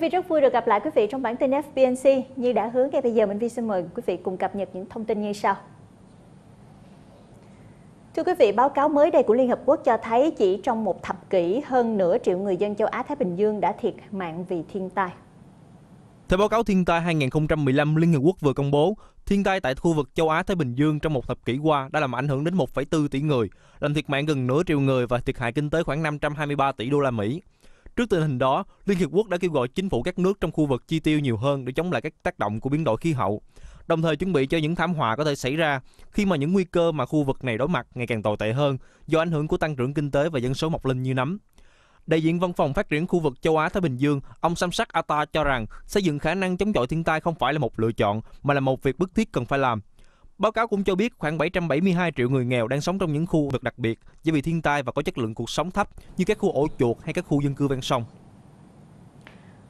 Vi rất vui được gặp lại quý vị trong bản tin FBNC. Như đã hứa ngay bây giờ, Minh Vi xin mời quý vị cùng cập nhật những thông tin như sau. Thưa quý vị, báo cáo mới đây của Liên Hợp Quốc cho thấy chỉ trong một thập kỷ, hơn nửa triệu người dân châu Á-Thái Bình Dương đã thiệt mạng vì thiên tai. Theo báo cáo thiên tai 2015 Liên Hợp Quốc vừa công bố, thiên tai tại khu vực châu Á-Thái Bình Dương trong một thập kỷ qua đã làm ảnh hưởng đến 1,4 tỷ người, làm thiệt mạng gần nửa triệu người và thiệt hại kinh tế khoảng 523 tỷ đô la Mỹ. Trước tình hình đó, Liên Hiệp Quốc đã kêu gọi chính phủ các nước trong khu vực chi tiêu nhiều hơn để chống lại các tác động của biến đổi khí hậu, đồng thời chuẩn bị cho những thảm họa có thể xảy ra khi mà những nguy cơ mà khu vực này đối mặt ngày càng tồi tệ hơn do ảnh hưởng của tăng trưởng kinh tế và dân số mọc lên như nấm. Đại diện Văn phòng Phát triển khu vực châu Á-Thái Bình Dương, ông Samsak ata cho rằng xây dựng khả năng chống chọi thiên tai không phải là một lựa chọn mà là một việc bức thiết cần phải làm Báo cáo cũng cho biết khoảng 772 triệu người nghèo đang sống trong những khu vực đặc biệt do bị thiên tai và có chất lượng cuộc sống thấp như các khu ổ chuột hay các khu dân cư ven sông.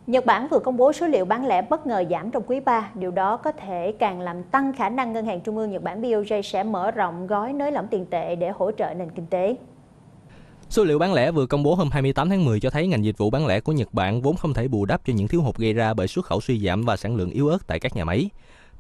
Nhật Bản vừa công bố số liệu bán lẻ bất ngờ giảm trong quý 3, điều đó có thể càng làm tăng khả năng Ngân hàng Trung ương Nhật Bản BOJ sẽ mở rộng gói nới lỏng tiền tệ để hỗ trợ nền kinh tế. Số liệu bán lẻ vừa công bố hôm 28 tháng 10 cho thấy ngành dịch vụ bán lẻ của Nhật Bản vốn không thể bù đắp cho những thiếu hụt gây ra bởi xuất khẩu suy giảm và sản lượng yếu ớt tại các nhà máy.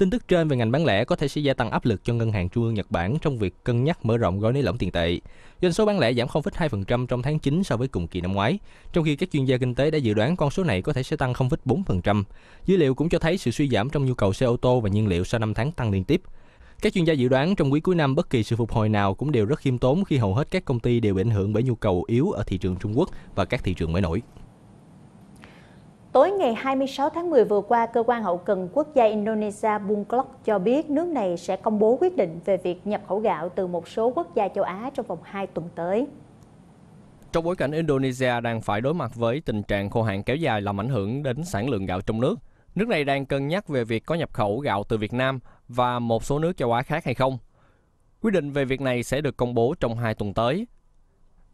Tin tức trên về ngành bán lẻ có thể sẽ gia tăng áp lực cho Ngân hàng Trung ương Nhật Bản trong việc cân nhắc mở rộng gói nới lỏng tiền tệ. Doanh số bán lẻ giảm 0,2% trong tháng 9 so với cùng kỳ năm ngoái, trong khi các chuyên gia kinh tế đã dự đoán con số này có thể sẽ tăng 0,4%. Dữ liệu cũng cho thấy sự suy giảm trong nhu cầu xe ô tô và nhiên liệu sau 5 tháng tăng liên tiếp. Các chuyên gia dự đoán trong quý cuối năm bất kỳ sự phục hồi nào cũng đều rất khiêm tốn khi hầu hết các công ty đều bị ảnh hưởng bởi nhu cầu yếu ở thị trường Trung Quốc và các thị trường mới nổi. Tối ngày 26 tháng 10 vừa qua, cơ quan hậu cần quốc gia Indonesia Bunglok cho biết nước này sẽ công bố quyết định về việc nhập khẩu gạo từ một số quốc gia châu Á trong vòng 2 tuần tới. Trong bối cảnh Indonesia đang phải đối mặt với tình trạng khô hạn kéo dài làm ảnh hưởng đến sản lượng gạo trong nước, nước này đang cân nhắc về việc có nhập khẩu gạo từ Việt Nam và một số nước châu Á khác hay không. Quyết định về việc này sẽ được công bố trong 2 tuần tới.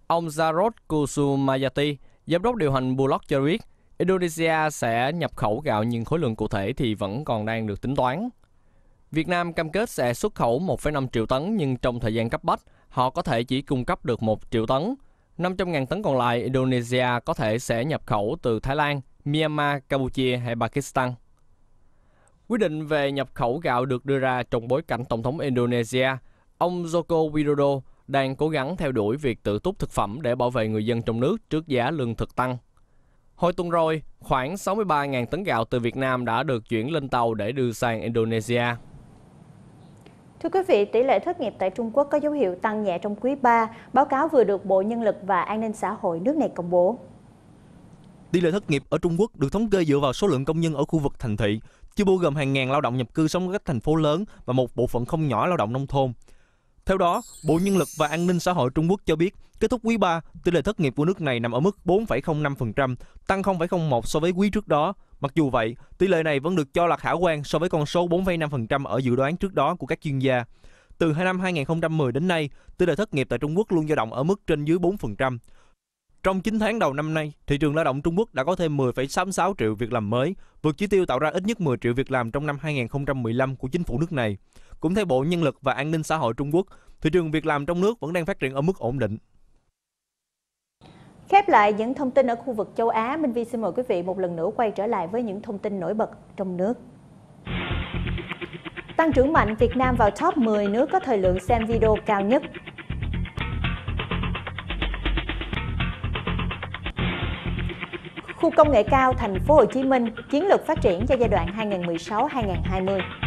Ông Jarod Kusumayati, giám đốc điều hành Bullock cho biết, Indonesia sẽ nhập khẩu gạo nhưng khối lượng cụ thể thì vẫn còn đang được tính toán. Việt Nam cam kết sẽ xuất khẩu 1,5 triệu tấn nhưng trong thời gian cấp bách, họ có thể chỉ cung cấp được 1 triệu tấn. 500.000 tấn còn lại Indonesia có thể sẽ nhập khẩu từ Thái Lan, Myanmar, Campuchia hay Pakistan. Quyết định về nhập khẩu gạo được đưa ra trong bối cảnh Tổng thống Indonesia, ông Joko Widodo đang cố gắng theo đuổi việc tự túc thực phẩm để bảo vệ người dân trong nước trước giá lương thực tăng. Hồi tuần rồi, khoảng 63.000 tấn gạo từ Việt Nam đã được chuyển lên tàu để đưa sang Indonesia. Thưa quý vị, tỷ lệ thất nghiệp tại Trung Quốc có dấu hiệu tăng nhẹ trong quý 3, báo cáo vừa được Bộ Nhân lực và An ninh xã hội nước này công bố. Tỷ lệ thất nghiệp ở Trung Quốc được thống kê dựa vào số lượng công nhân ở khu vực thành thị, chưa bao gồm hàng ngàn lao động nhập cư sống ở các thành phố lớn và một bộ phận không nhỏ lao động nông thôn. Theo đó, Bộ Nhân lực và An ninh xã hội Trung Quốc cho biết, kết thúc quý 3, tỷ lệ thất nghiệp của nước này nằm ở mức 4,05%, tăng 0,01 so với quý trước đó. Mặc dù vậy, tỷ lệ này vẫn được cho là khả quan so với con số 4,5% ở dự đoán trước đó của các chuyên gia. Từ năm 2010 đến nay, tỷ lệ thất nghiệp tại Trung Quốc luôn dao động ở mức trên dưới 4%. Trong 9 tháng đầu năm nay, thị trường lao động Trung Quốc đã có thêm 10,66 triệu việc làm mới, vượt chỉ tiêu tạo ra ít nhất 10 triệu việc làm trong năm 2015 của chính phủ nước này. Cũng theo Bộ Nhân lực và An ninh xã hội Trung Quốc, thị trường việc làm trong nước vẫn đang phát triển ở mức ổn định. Khép lại những thông tin ở khu vực châu Á, Minh Vi xin mời quý vị một lần nữa quay trở lại với những thông tin nổi bật trong nước. Tăng trưởng mạnh Việt Nam vào top 10 nước có thời lượng xem video cao nhất khu công nghệ cao thành phố Hồ Chí Minh, chiến lược phát triển cho giai đoạn 2016-2020.